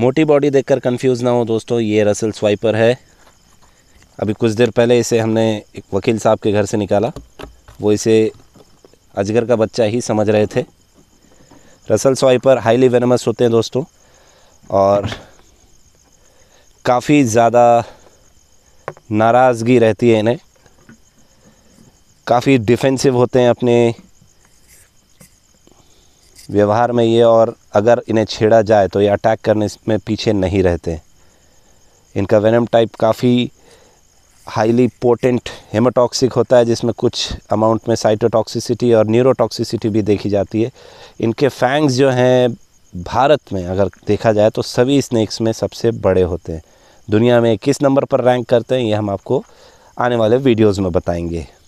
मोटी बॉडी देखकर कंफ्यूज ना हो दोस्तों ये रसल स्वाइपर है अभी कुछ देर पहले इसे हमने एक वकील साहब के घर से निकाला वो इसे अजगर का बच्चा ही समझ रहे थे रसल स्वाइपर हाईली वेनमस होते हैं दोस्तों और काफ़ी ज़्यादा नाराज़गी रहती है इन्हें काफ़ी डिफेंसिव होते हैं अपने व्यवहार में ये और अगर इन्हें छेड़ा जाए तो ये अटैक करने में पीछे नहीं रहते इनका वेनम टाइप काफ़ी हाईली पोटेंट हेमाटॉक्सिक होता है जिसमें कुछ अमाउंट में साइटोटॉक्सिसिटी और न्यूरोटॉक्सिसिटी भी देखी जाती है इनके फैंग्स जो हैं भारत में अगर देखा जाए तो सभी स्नैक्स में सबसे बड़े होते हैं दुनिया में किस नंबर पर रैंक करते हैं ये हम आपको आने वाले वीडियोज़ में बताएंगे